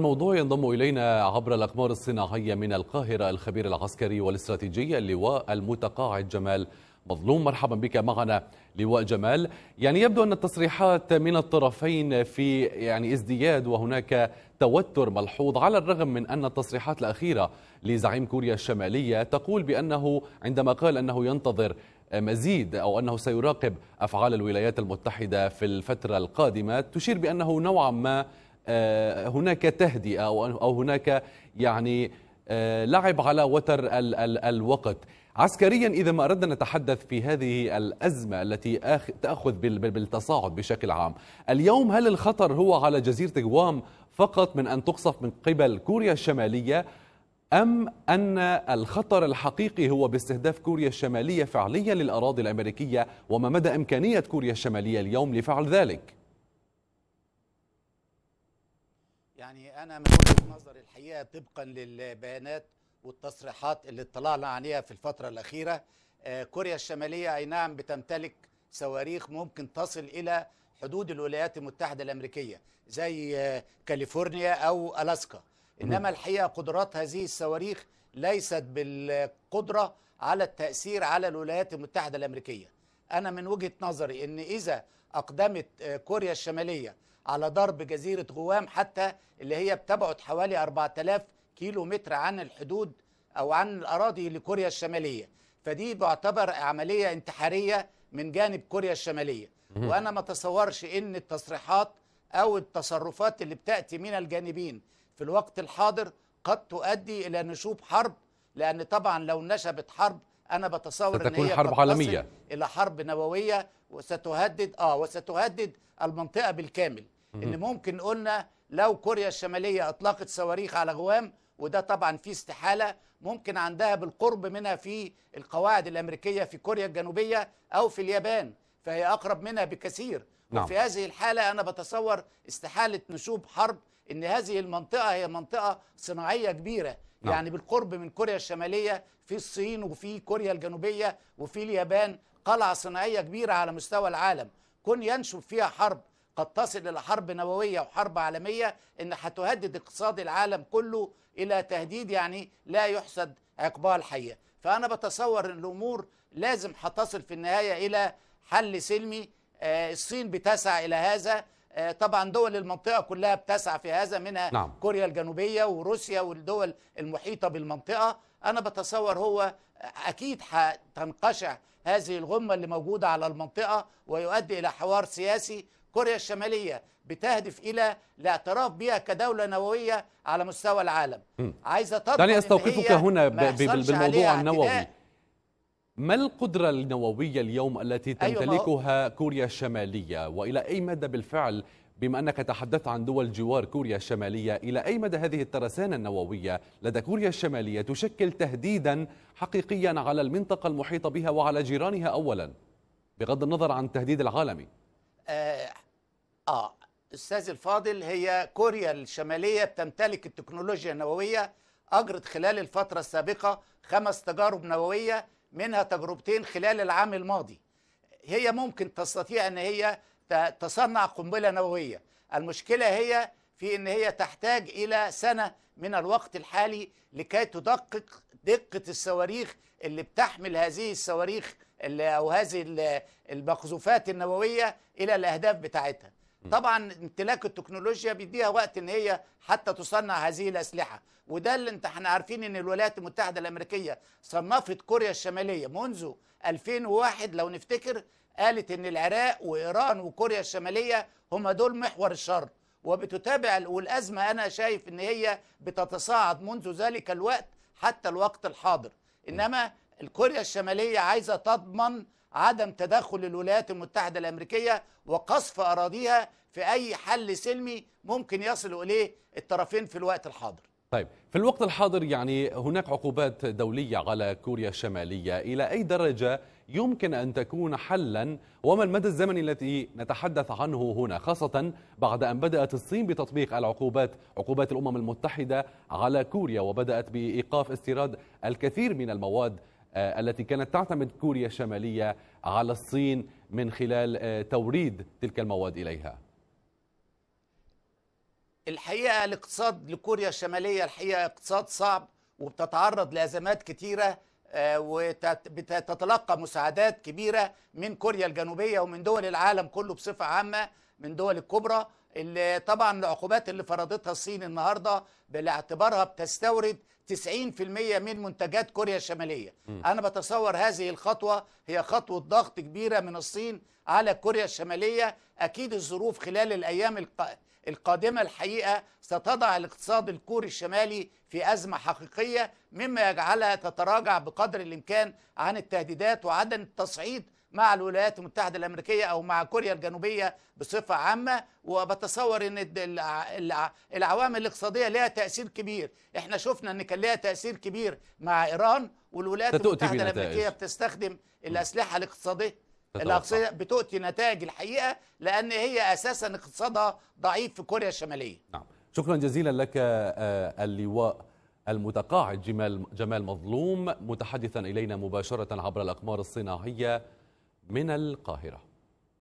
الموضوع ينضم إلينا عبر الأقمار الصناعية من القاهرة الخبير العسكري والاستراتيجي اللواء المتقاعد جمال مظلوم مرحبا بك معنا لواء جمال يعني يبدو أن التصريحات من الطرفين في يعني ازدياد وهناك توتر ملحوظ على الرغم من أن التصريحات الأخيرة لزعيم كوريا الشمالية تقول بأنه عندما قال أنه ينتظر مزيد أو أنه سيراقب أفعال الولايات المتحدة في الفترة القادمة تشير بأنه نوعا ما آه، هناك تهدئه او هناك يعني آه، لعب على وتر الوقت عسكريا اذا ما اردنا نتحدث في هذه الازمه التي تاخذ بالتصاعد بشكل عام، اليوم هل الخطر هو على جزيره غوام فقط من ان تقصف من قبل كوريا الشماليه ام ان الخطر الحقيقي هو باستهداف كوريا الشماليه فعليا للاراضي الامريكيه وما مدى امكانيه كوريا الشماليه اليوم لفعل ذلك؟ يعني أنا من وجهة نظري الحقيقة طبقا للبيانات والتصريحات اللي اطلعنا عليها في الفترة الأخيرة آه، كوريا الشمالية أي نعم بتمتلك صواريخ ممكن تصل إلى حدود الولايات المتحدة الأمريكية زي آه، كاليفورنيا أو ألاسكا إنما الحقيقة قدرات هذه الصواريخ ليست بالقدرة على التأثير على الولايات المتحدة الأمريكية أنا من وجهة نظري إن إذا أقدمت آه، كوريا الشمالية على ضرب جزيرة غوام حتى اللي هي بتبعد حوالي 4000 كيلو متر عن الحدود أو عن الأراضي لكوريا الشمالية فدي بعتبر عملية انتحارية من جانب كوريا الشمالية وأنا ما تصورش أن التصريحات أو التصرفات اللي بتأتي من الجانبين في الوقت الحاضر قد تؤدي إلى نشوب حرب لأن طبعا لو نشبت حرب أنا بتصور إن هي حرب عالمية إلى حرب نووية وستهدد آه وستهدد المنطقة بالكامل ان ممكن قلنا لو كوريا الشماليه اطلقت صواريخ على غوام وده طبعا في استحاله ممكن عندها بالقرب منها في القواعد الامريكيه في كوريا الجنوبيه او في اليابان فهي اقرب منها بكثير نعم. وفي هذه الحاله انا بتصور استحاله نشوب حرب ان هذه المنطقه هي منطقه صناعيه كبيره نعم. يعني بالقرب من كوريا الشماليه في الصين وفي كوريا الجنوبيه وفي اليابان قلعه صناعيه كبيره على مستوى العالم كون ينشب فيها حرب قد تصل إلى حرب نووية وحرب عالمية إن هتهدد اقتصاد العالم كله إلى تهديد يعني لا يحسد عقبال الحقيقة فأنا بتصور إن الأمور لازم هتصل في النهاية إلى حل سلمي آه، الصين بتسعى إلى هذا آه، طبعا دول المنطقة كلها بتسعى في هذا منها نعم. كوريا الجنوبية وروسيا والدول المحيطة بالمنطقة أنا بتصور هو أكيد هتنقشع هذه الغمة اللي موجودة على المنطقة ويؤدي إلى حوار سياسي كوريا الشمالية بتهدف إلى الاعتراف بها كدولة نووية على مستوى العالم عايزة تضمن دعني أستوقفك هنا بالموضوع النووي ما القدرة النووية اليوم التي أيوة، تمتلكها أيوة كوريا الشمالية وإلى أي مدى بالفعل بما أنك تحدثت عن دول جوار كوريا الشمالية إلى أي مدى هذه الترسانة النووية لدى كوريا الشمالية تشكل تهديدا حقيقيا على المنطقة المحيطة بها وعلى جيرانها أولا بغض النظر عن التهديد العالمي اه استاذ الفاضل هي كوريا الشماليه بتمتلك التكنولوجيا النوويه اجرت خلال الفتره السابقه خمس تجارب نوويه منها تجربتين خلال العام الماضي هي ممكن تستطيع ان هي تصنع قنبله نوويه المشكله هي في ان هي تحتاج الى سنه من الوقت الحالي لكي تدقق دقه الصواريخ اللي بتحمل هذه الصواريخ او هذه المقذوفات النوويه الى الاهداف بتاعتها طبعا امتلاك التكنولوجيا بيديها وقت ان هي حتى تصنع هذه الاسلحه وده اللي انت احنا عارفين ان الولايات المتحده الامريكيه صنفت كوريا الشماليه منذ 2001 لو نفتكر قالت ان العراق وايران وكوريا الشماليه هم دول محور الشر وبتتابع والازمه انا شايف ان هي بتتصاعد منذ ذلك الوقت حتى الوقت الحاضر انما الكوريا الشماليه عايزه تضمن عدم تدخل الولايات المتحدة الأمريكية وقصف أراضيها في أي حل سلمي ممكن يصل إليه الطرفين في الوقت الحاضر طيب في الوقت الحاضر يعني هناك عقوبات دولية على كوريا الشمالية إلى أي درجة يمكن أن تكون حلا وما المدى الزمني الذي نتحدث عنه هنا خاصة بعد أن بدأت الصين بتطبيق العقوبات عقوبات الأمم المتحدة على كوريا وبدأت بإيقاف استيراد الكثير من المواد آه، التي كانت تعتمد كوريا الشمالية على الصين من خلال آه، توريد تلك المواد إليها الحقيقة الاقتصاد لكوريا الشمالية الحقيقة اقتصاد صعب وبتتعرض لأزمات كتيرة آه، وتتلقى مساعدات كبيرة من كوريا الجنوبية ومن دول العالم كله بصفة عامة من دول الكبرى اللي طبعا العقوبات اللي فرضتها الصين النهارده باعتبارها بتستورد 90% من منتجات كوريا الشماليه م. انا بتصور هذه الخطوه هي خطوه ضغط كبيره من الصين على كوريا الشماليه اكيد الظروف خلال الايام القادمه الحقيقه ستضع الاقتصاد الكوري الشمالي في ازمه حقيقيه مما يجعلها تتراجع بقدر الامكان عن التهديدات وعدم التصعيد مع الولايات المتحدة الأمريكية أو مع كوريا الجنوبية بصفة عامة وبتصور أن العوامل الاقتصادية لها تأثير كبير احنا شفنا أن كان لها تأثير كبير مع إيران والولايات المتحدة الأمريكية بتستخدم الأسلحة الاقتصادية الاقتصاديه الأقصية بتوتي نتائج الحقيقه لان هي اساسا اقتصادها ضعيف في كوريا الشماليه. نعم، شكرا جزيلا لك آه، اللواء المتقاعد جمال جمال مظلوم متحدثا الينا مباشره عبر الاقمار الصناعيه من القاهره